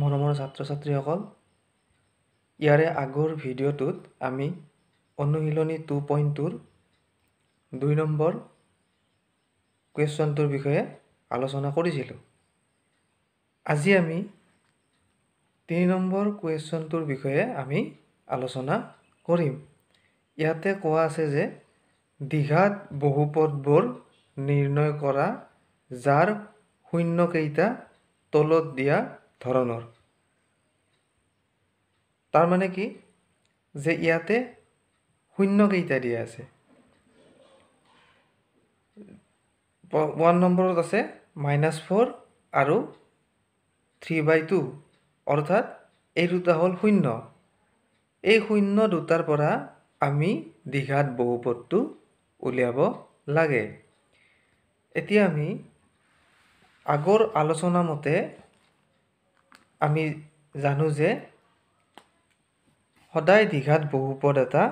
মৰমৰ ছাত্ৰ ছাত্ৰীসকল ইয়াৰে আগৰ ভিডিঅ'টোত আমি অনুশীলনী টু পইণ্ট টুৰ দুই নম্বৰ কুৱেশ্যনটোৰ বিষয়ে আলোচনা কৰিছিলোঁ আজি আমি তিনি নম্বৰ কুৱেশ্যনটোৰ বিষয়ে আমি আলোচনা কৰিম ইয়াতে কোৱা আছে যে দীঘাত বহুপদবোৰ নিৰ্ণয় কৰা যাৰ শূন্যকেইটা তলত দিয়া ধৰণৰ তাৰমানে কি যে ইয়াতে শূন্য কেইটা দিয়া আছে ওৱান নম্বৰত আছে মাইনাছ ফ'ৰ আৰু থ্ৰী বাই টু অৰ্থাৎ এই দুটা হ'ল শূন্য এই শূন্য দুটাৰ পৰা আমি দীঘাত বহুপদটো উলিয়াব লাগে এতিয়া আমি আগৰ আলোচনামতে আমি জানো যে সদায় দীঘাত বহুপদ এটা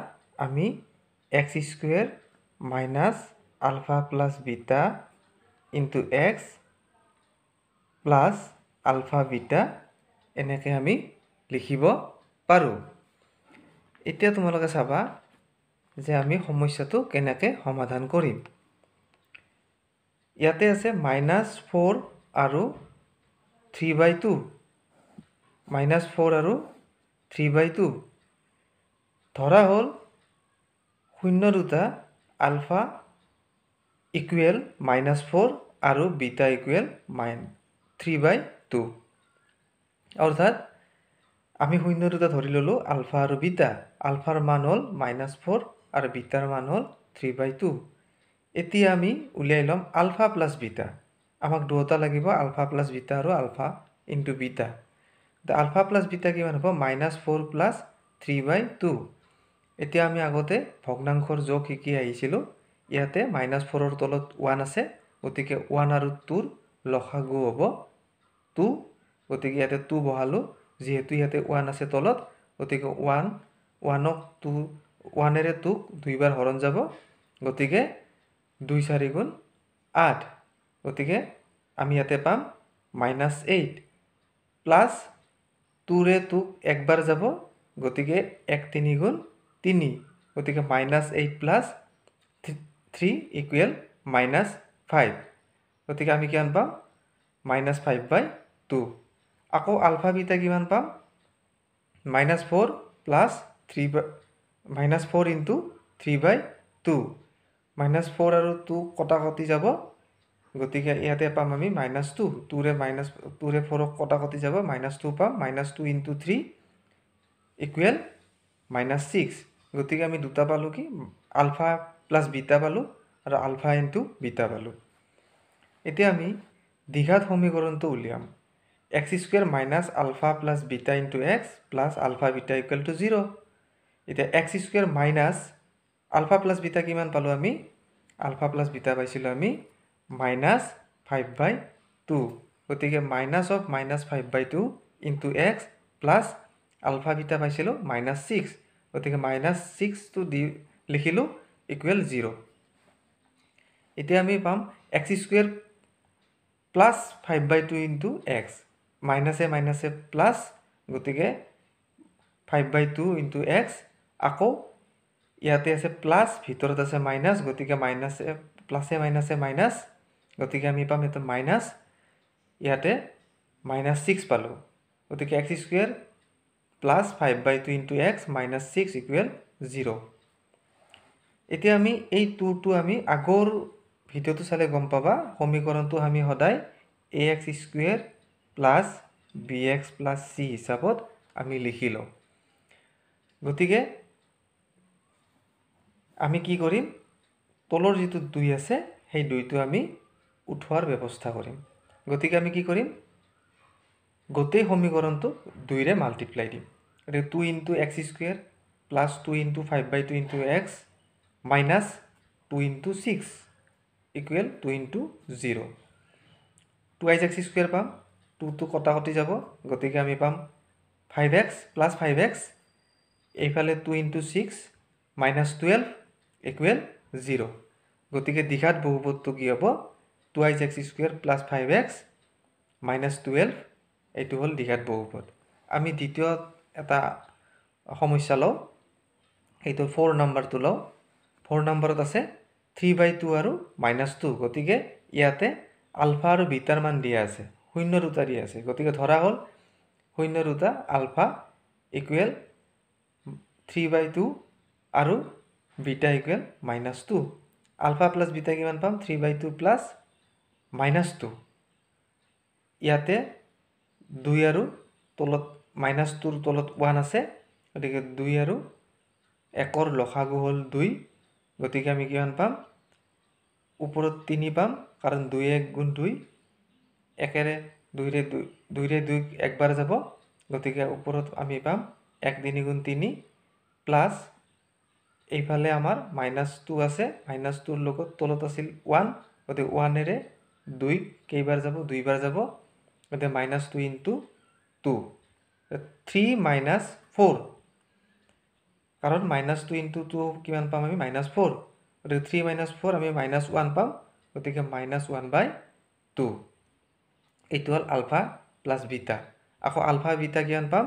আমি x square minus alpha plus beta into x plus alpha beta এনেকৈ আমি লিখিব পাৰোঁ এতিয়া তোমালোকে চাবা যে আমি সমস্যাটো কেনেকৈ সমাধান কৰিম ইয়াতে আছে মাইনাছ ফ'ৰ আৰু three by two minus four আৰু থ্ৰী বাই টু ধৰা হ'ল শূন্য দুটা আলফা ইকুৱেল মাইনাছ ফ'ৰ আৰু beta equal minus three by two অৰ্থাৎ আমি শূন্য দুটা ধৰি ল'লোঁ আলফা আৰু বিটা আলফাৰ মান হ'ল মাইনাছ ফ'ৰ আৰু বিটাৰ মান হ'ল থ্ৰী বাই টু এতিয়া আমি উলিয়াই ল'ম আলফা প্লাছ বিটা আমাক দুটা লাগিব আলফা প্লাছ বিটা আৰু alpha into beta alpha plus beta কিমান হ'ব minus four plus three by two এতিয়া আমি আগতে ভগ্নাংশৰ যোগ শিকি আহিছিলোঁ ইয়াতে মাইনাছ ফ'ৰৰ তলত ওৱান আছে গতিকে ওৱান আৰু টুৰ লখা গু হ'ব টু গতিকে ইয়াতে টু বহালোঁ যিহেতু ইয়াতে ওৱান আছে তলত গতিকে ওৱান ওৱানক টু ওৱানেৰে টুক দুইবাৰ হৰণ যাব গতিকে দুই চাৰি গুণ আঠ গতিকে আমি ইয়াতে পাম মাইনাছ এইট প্লাছ তুরে তু একবার যাব গতিকে এক তিনি গুণ তিনি গতিকে minus eight plus three equal minus five গতিকে আমি কিমান পাম মাইনাছ ফাইভ বাই টু আকৌ আলফা বিটা কিমান পাম minus four plus three by minus four into three by two minus four আৰু টু কটাকটি যাব গতিকে ইয়াতে পাম আমি মাইনাছ টু টুৰে মাইনাছ টুৰে ফ'ৰক কটাকটি যাব মাইনাছ টু পাম minus two into three equal minus six গতিকে আমি দুটা পালোঁ কি আলফা প্লাছ বিটা পালোঁ আৰু আলফা ইনটু বিটা পালোঁ এতিয়া আমি দীঘাত সমীকৰণটো উলিয়াম x square minus alpha plus beta into x plus alpha beta equal to zero' এতিয়া x square minus alpha plus beta কিমান পালোঁ আমি আলফা প্লাছ বিটা পাইছিলোঁ আমি মাইনাছ ফাইভ বাই টু গতিকে minus of minus five by two into x plus alpha beta পাইছিলোঁ minus six গতিকে minus ছিক্সটো দি লিখিলোঁ ইকুৱেল জিৰ' এতিয়া আমি পাম x square plus five by two into x মাইনাছে মাইনাছে প্লাছ গতিকে five by two into x আকৌ ইয়াতে আছে প্লাছ ভিতৰত আছে মাইনাছ গতিকে মাইনাছে প্লাছে মাইনাছে মাইনাছ গতিকে আমি পাম এটা মাইনাছ ইয়াতে মাইনাছ ছিক্স পালোঁ গতিকে x square plus five by two into x minus six equal zero' এতিয়া আমি এই টুটো আমি আগৰ ভিডিঅ'টো চালে গম পাবা সমীকৰণটো আমি সদায় a x square plus b x plus c হিচাপত আমি লিখি লওঁ গতিকে আমি কি কৰিম তলৰ যিটো দুই আছে সেই দুইটো আমি উঠোৱাৰ ব্যৱস্থা কৰিম গতিকে আমি কি কৰিম গোটেই সমীকৰণটো দুইৰে মাল্টিপ্লাই দিম গতিকে two into x square plus two into five by two into x minus two into six equal two into zero' twice x square পাম টুটো কটা কটি যাব গতিকে আমি পাম five x plus five x এইফালে two into six minus twelve equal zero' গতিকে দীঘাত বহুপদটো কি হ'ব twice x square plus five x minus twelve এইটো হ'ল দীঘাত বহুপদ আমি দ্বিতীয় এটা সমস্যা লওঁ সেইটো ফ'ৰ নাম্বাৰটো লওঁ ফ'ৰ নাম্বাৰত আছে থ্ৰী বাই টু আৰু মাইনাছ টু গতিকে ইয়াতে আলফা আৰু বিটাৰ মান দিয়া আছে শূন্য দুটা দিয়া আছে গতিকে ধৰা হ'ল শূন্য দুটা alpha equal three by two আৰু beta equal minus two alpha plus beta কিমান পাম three by two plus minus two ইয়াতে দুই আৰু তলত মাইনাছ টুৰ তলত ওৱান আছে গতিকে দুই আৰু একৰ লখাগু হ'ল দুই গতিকে আমি কিমান পাম ওপৰত তিনি পাম কাৰণ দুই এক গুণ দুই একেৰে দুইৰে দুই দুইৰে দুই একবাৰ যাব গতিকে ওপৰত আমি পাম এক তিনি গুণ তিনি প্লাছ এইফালে আমাৰ মাইনাছ টু আছে মাইনাছ টুৰ লগত তলত আছিল ওৱান গতিকে ওৱানেৰে দুই কেইবাৰ যাব দুইবাৰ যাব গতিকে minus two into two three minus four কাৰণ মাইনাছ টু ইন্টু টু কিমান পাম আমি মাইনাছ ফ'ৰ গতিকে থ্ৰী মাইনাছ ফ'ৰ আমি মাইনাছ ওৱান পাম গতিকে মাইনাছ ওৱান বাই টু এইটো হ'ল আলফা প্লাছ বিটা আকৌ আলফা বিটা কিমান পাম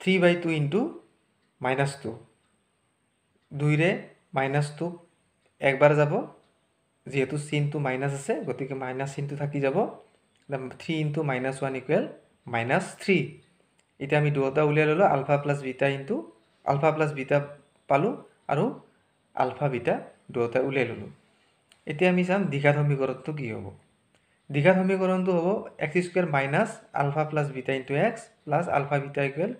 three by two into minus two দুইৰে মাইনাছ টু একবাৰ যাব যিহেতু চিনটো মাইনাছ আছে গতিকে মাইনাছ চিনটো থাকি যাব three into minus one equal minus three এতিয়া আমি দুয়োটা উলিয়াই ল'লোঁ alpha plus beta into alpha plus beta পালোঁ আৰু আলফা বিটা দুয়োটা উলিয়াই ল'লোঁ এতিয়া আমি চাম দীঘাত সমীকৰণটো কি হ'ব দীঘাত সমীকৰণটো হ'ব x square minus alpha plus beta into x plus alpha beta equal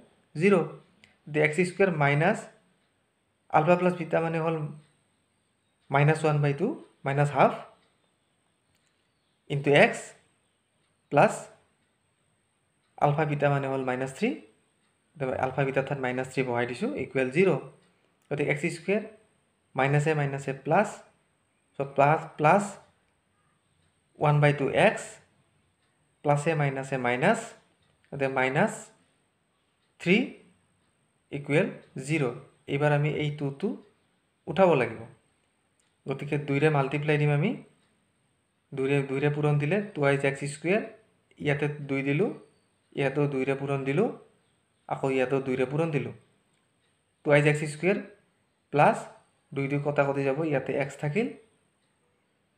zero' গতিকে x square minus alpha plus beta মানে হ'ল minus one by two minus half into x plus alpha beta মানে হ'ল মাইনাছ থ্ৰী আলফা বিটা তাত minus three বহাই দিছোঁ equal zero' গতিকে x square মাইনাছে মাইনাছে প্লাছ চ' plus plus one by two x প্লাছে মাইনাছে মাইনাছ গতিকে মাইনাছ থ্ৰী ইকুৱেল জিৰ' এইবাৰ আমি এই টুটো উঠাব লাগিব গতি দুইরে মাল্টিপ্লাই দিম আমি দুইরে দুইরে পূরণ দিলে টুয়াইজ এক্স স্কুয়ার ইয়াতে দুই দিল ইয়াতেও দুইরে পূরণ দিল আকো ইয়াতেও দুইরে পূরণ দিল টুয়াইজ এক্স স্কুয়ার প্লাস দুই দুই কটা কটি যাব ইয়াতে এক্স থাকিল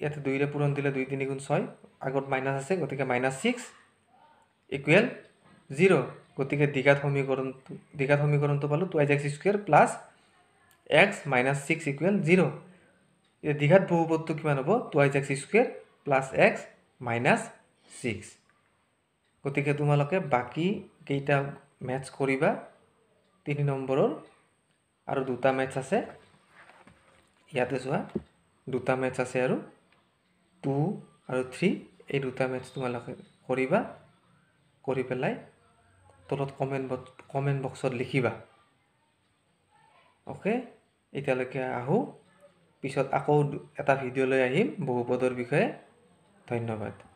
ইয়াতে দুইরে পূরণ দিলে দুই তিন গুণ ছয় আগত মাইনাস আছে গতি মাইনাস সিক্স ইকুয়াল জিরো গতি দ্বিঘাত সমীকরণ দ্বিঘাত সমীকরণ তো পালো twice x square plus x minus six equal zero এতিয়া দীঘাত বহুপদটো কিমান হ'ব twice x square plus x minus six গতিকে তোমালোকে বাকীকেইটা মেটছ কৰিবা তিনি নম্বৰৰ আৰু দুটা মেটছ আছে ইয়াতে চোৱা দুটা মেটছ আছে আৰু টু আৰু থ্ৰী এই দুটা মেটছ তোমালোকে কৰিবা কৰি পেলাই তলত কমেণ্ট বক্স কমেণ্ট বক্সত লিখিবা অ'কে এতিয়ালৈকে আহোঁ পিছত আকৌ এটা ভিডিঅ' লৈ আহিম বহুপদৰ বিষয়ে ধন্যবাদ